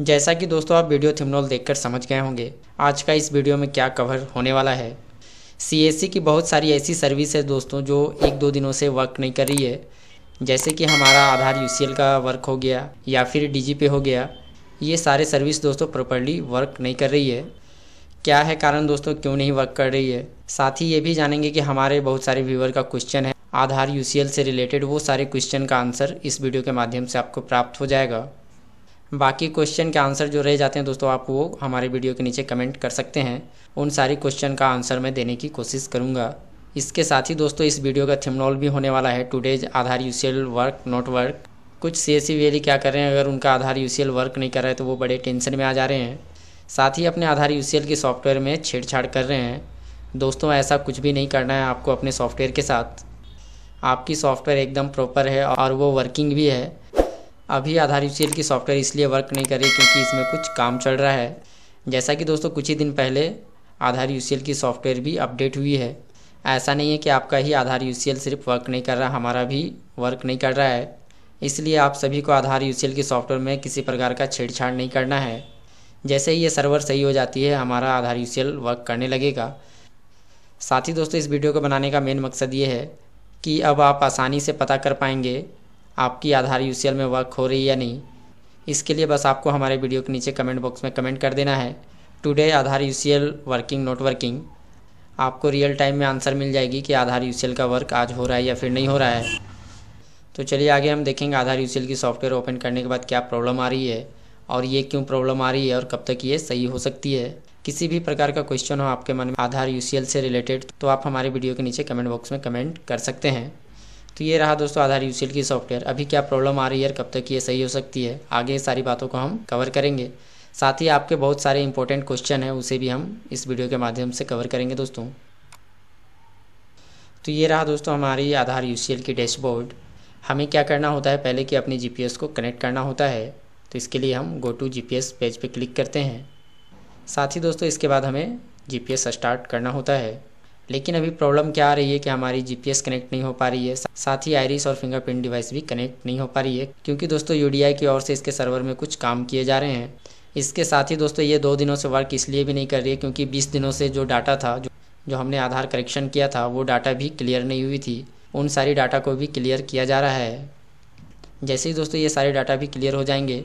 जैसा कि दोस्तों आप वीडियो थिमनोल देखकर समझ गए होंगे आज का इस वीडियो में क्या कवर होने वाला है सी की बहुत सारी ऐसी सर्विस है दोस्तों जो एक दो दिनों से वर्क नहीं कर रही है जैसे कि हमारा आधार यू का वर्क हो गया या फिर डी पे हो गया ये सारे सर्विस दोस्तों प्रॉपरली वर्क नहीं कर रही है क्या है कारण दोस्तों क्यों नहीं वर्क कर रही है साथ ही ये भी जानेंगे कि हमारे बहुत सारे व्यूवर का क्वेश्चन है आधार यू से रिलेटेड वो सारे क्वेश्चन का आंसर इस वीडियो के माध्यम से आपको प्राप्त हो जाएगा बाकी क्वेश्चन के आंसर जो रह जाते हैं दोस्तों आप वो हमारे वीडियो के नीचे कमेंट कर सकते हैं उन सारी क्वेश्चन का आंसर मैं देने की कोशिश करूँगा इसके साथ ही दोस्तों इस वीडियो का थिमनॉल भी होने वाला है today's Aadhaar U work not work कुछ सी एस क्या कर रहे हैं अगर उनका आधार यू वर्क नहीं कर रहा है तो वो बड़े टेंशन में आ जा रहे हैं साथ ही अपने आधार यू के सॉफ्टवेयर में छेड़छाड़ कर रहे हैं दोस्तों ऐसा कुछ भी नहीं करना है आपको अपने सॉफ्टवेयर के साथ आपकी सॉफ्टवेयर एकदम प्रॉपर है और वो वर्किंग भी है अभी आधार यू की सॉफ्टवेयर इसलिए वर्क नहीं कर रही क्योंकि इसमें कुछ काम चल रहा है जैसा कि दोस्तों कुछ ही दिन पहले आधार यू की सॉफ्टवेयर भी अपडेट हुई है ऐसा नहीं है कि आपका ही आधार यू सिर्फ वर्क नहीं कर रहा हमारा भी वर्क नहीं कर रहा है इसलिए आप सभी को आधार यू की सॉफ्टवेयर में किसी प्रकार का छेड़छाड़ नहीं करना है जैसे ही ये सर्वर सही हो जाती है हमारा आधार यू वर्क करने लगेगा साथ ही दोस्तों इस वीडियो को बनाने का मेन मकसद ये है कि अब आप आसानी से पता कर पाएंगे आपकी आधार यू में वर्क हो रही है या नहीं इसके लिए बस आपको हमारे वीडियो के नीचे कमेंट बॉक्स में कमेंट कर देना है today Aadhaar U working not working आपको रियल टाइम में आंसर मिल जाएगी कि आधार यू का वर्क आज हो रहा है या फिर नहीं हो रहा है तो चलिए आगे हम देखेंगे आधार यू की सॉफ्टवेयर ओपन करने के बाद क्या प्रॉब्लम आ रही है और ये क्यों प्रॉब्लम आ रही है और कब तक ये सही हो सकती है किसी भी प्रकार का क्वेश्चन हो आपके मन में आधार यू से रिलेटेड तो आप हमारे वीडियो के नीचे कमेंट बॉक्स में कमेंट कर सकते हैं तो ये रहा दोस्तों आधार यूसीएल की सॉफ्टवेयर अभी क्या प्रॉब्लम आ रही है कब तक ये सही हो सकती है आगे सारी बातों को हम कवर करेंगे साथ ही आपके बहुत सारे इंपॉर्टेंट क्वेश्चन हैं उसे भी हम इस वीडियो के माध्यम से कवर करेंगे दोस्तों तो ये रहा दोस्तों हमारी आधार यू की डैशबोर्ड हमें क्या करना होता है पहले कि अपनी जी को कनेक्ट करना होता है तो इसके लिए हम गो टू जी पेज पे क्लिक करते हैं साथ ही दोस्तों इसके बाद हमें जी स्टार्ट करना होता है लेकिन अभी प्रॉब्लम क्या आ रही है कि हमारी जीपीएस कनेक्ट नहीं हो पा रही है साथ ही आयरिस और फिंगरप्रिंट डिवाइस भी कनेक्ट नहीं हो पा रही है क्योंकि दोस्तों यू की ओर से इसके सर्वर में कुछ काम किए जा रहे हैं इसके साथ ही दोस्तों ये दो दिनों से वर्क इसलिए भी नहीं कर रही है क्योंकि बीस दिनों से जो डाटा था जो, जो हमने आधार करेक्शन किया था वो डाटा भी क्लियर नहीं हुई थी उन सारी डाटा को भी क्लियर किया जा रहा है जैसे ही दोस्तों ये सारे डाटा भी क्लियर हो जाएंगे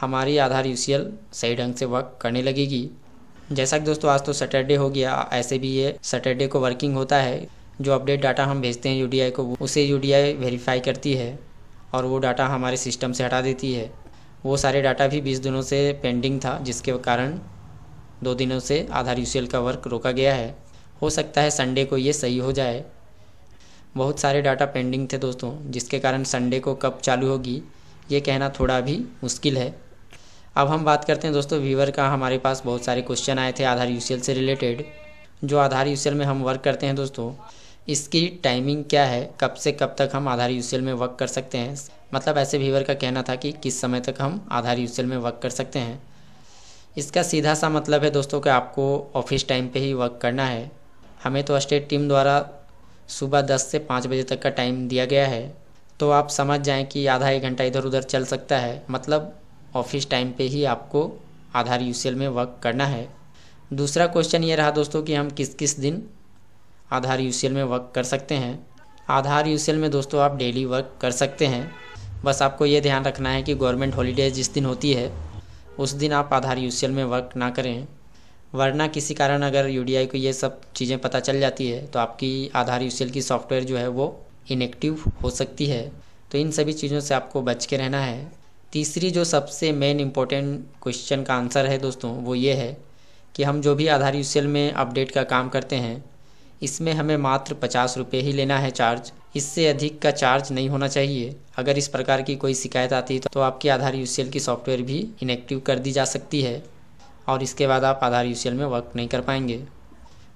हमारी आधार यू सही ढंग से वर्क करने लगेगी जैसा कि दोस्तों आज तो सैटरडे हो गया ऐसे भी ये सैटरडे को वर्किंग होता है जो अपडेट डाटा हम भेजते हैं यूडीआई को उसे यूडीआई वेरीफाई करती है और वो डाटा हमारे सिस्टम से हटा देती है वो सारे डाटा भी बीस दिनों से पेंडिंग था जिसके कारण दो दिनों से आधार यू का वर्क रोका गया है हो सकता है संडे को ये सही हो जाए बहुत सारे डाटा पेंडिंग थे दोस्तों जिसके कारण संडे को कब चालू होगी ये कहना थोड़ा भी मुश्किल है अब हम बात करते हैं दोस्तों वीवर का हमारे पास बहुत सारे क्वेश्चन आए थे आधार यू से रिलेटेड जो आधार यू में हम वर्क करते हैं दोस्तों इसकी टाइमिंग क्या है कब से कब तक हम आधार यू में वर्क कर सकते हैं मतलब ऐसे वीवर का कहना था कि किस समय तक हम आधार यू में वर्क कर सकते हैं इसका सीधा सा मतलब है दोस्तों कि आपको ऑफिस टाइम पर ही वर्क करना है हमें तो स्टेट टीम द्वारा सुबह दस से पाँच बजे तक का टाइम दिया गया है तो आप समझ जाएं कि आधा एक घंटा इधर उधर चल सकता है मतलब ऑफिस टाइम पे ही आपको आधार यूसीएल में वर्क करना है दूसरा क्वेश्चन ये रहा दोस्तों कि हम किस किस दिन आधार यूसीएल में वर्क कर सकते हैं आधार यूसीएल में दोस्तों आप डेली वर्क कर सकते हैं बस आपको ये ध्यान रखना है कि गवर्नमेंट हॉलीडेज जिस दिन होती है उस दिन आप आधार यू में वर्क ना करें वरना किसी कारण अगर यू को ये सब चीज़ें पता चल जाती है तो आपकी आधार यू की सॉफ्टवेयर जो है वो इनेक्टिव हो सकती है तो इन सभी चीज़ों से आपको बच के रहना है तीसरी जो सबसे मेन इम्पोर्टेंट क्वेश्चन का आंसर है दोस्तों वो ये है कि हम जो भी आधार यू में अपडेट का काम करते हैं इसमें हमें मात्र पचास रुपये ही लेना है चार्ज इससे अधिक का चार्ज नहीं होना चाहिए अगर इस प्रकार की कोई शिकायत आती है तो आपकी आधार यू की सॉफ्टवेयर भी इनएक्टिव कर दी जा सकती है और इसके बाद आप आधार यूसीएल में वर्क नहीं कर पाएंगे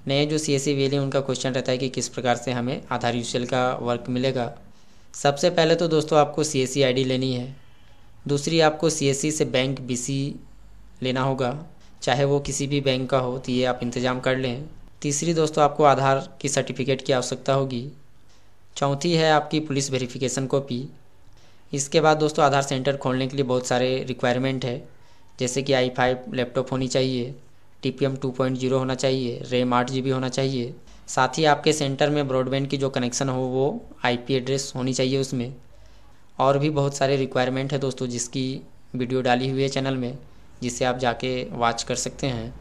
नए जो सी एस e है उनका क्वेश्चन रहता है कि किस प्रकार से हमें आधार यूसीएल का वर्क मिलेगा सबसे पहले तो दोस्तों आपको सी एस e लेनी है दूसरी आपको सी e से बैंक बी लेना होगा चाहे वो किसी भी बैंक का हो तो ये आप इंतज़ाम कर लें तीसरी दोस्तों आपको आधार की सर्टिफिकेट की आवश्यकता होगी चौथी है आपकी पुलिस वेरिफिकेशन कॉपी इसके बाद दोस्तों आधार सेंटर खोलने के लिए बहुत सारे रिक्वायरमेंट है जैसे कि आई फाइव लैपटॉप होनी चाहिए T P M two point zero होना चाहिए रेम आठ जी बी होना चाहिए साथ ही आपके सेंटर में ब्रॉडबैंड की जो कनेक्शन हो वो आई पी एड्रेस होनी चाहिए उसमें और भी बहुत सारे रिक्वायरमेंट है दोस्तों जिसकी वीडियो डाली हुई है चैनल में जिसे आप जाके वॉच कर सकते हैं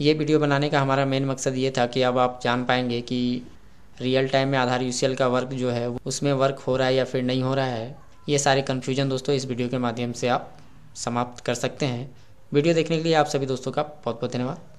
ये वीडियो बनाने का हमारा मेन मकसद ये था कि अब आप जान पाएंगे कि रियल टाइम में आधार यूसीएल का वर्क जो है उसमें वर्क हो रहा है या फिर नहीं हो रहा है ये सारे कन्फ्यूजन दोस्तों इस वीडियो के माध्यम से आप समाप्त कर सकते हैं वीडियो देखने के लिए आप सभी दोस्तों का बहुत बहुत धन्यवाद